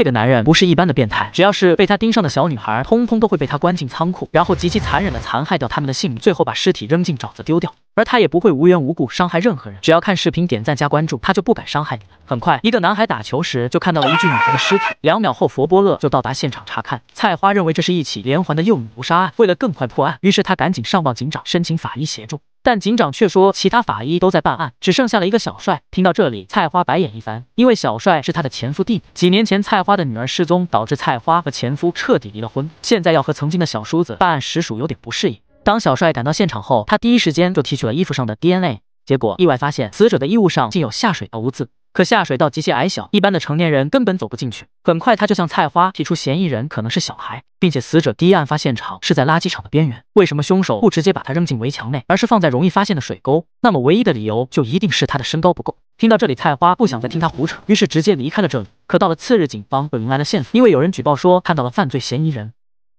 这个男人不是一般的变态，只要是被他盯上的小女孩，通通都会被他关进仓库，然后极其残忍的残害掉他们的性命，最后把尸体扔进沼泽丢掉。而他也不会无缘无故伤害任何人，只要看视频点赞加关注，他就不敢伤害你了。很快，一个男孩打球时就看到了一具女孩的尸体，两秒后佛波勒就到达现场查看。菜花认为这是一起连环的幼女谋杀案，为了更快破案，于是他赶紧上报警长申请法医协助，但警长却说其他法医都在办案，只剩下了一个小帅。听到这里，菜花白眼一翻，因为小帅是他的前夫弟弟。几年前菜花的女儿失踪，导致菜花和前夫彻底离了婚，现在要和曾经的小叔子办案，实属有点不适应。当小帅赶到现场后，他第一时间就提取了衣服上的 DNA，结果意外发现死者的衣物上竟有下水道污渍。可下水道极其矮小，一般的成年人根本走不进去。很快，他就向菜花提出，嫌疑人可能是小孩，并且死者第一案发现场是在垃圾场的边缘，为什么凶手不直接把他扔进围墙内，而是放在容易发现的水沟？那么唯一的理由就一定是他的身高不够。听到这里，菜花不想再听他胡扯，于是直接离开了这里。可到了次日，警方又迎来了线索，因为有人举报说看到了犯罪嫌疑人。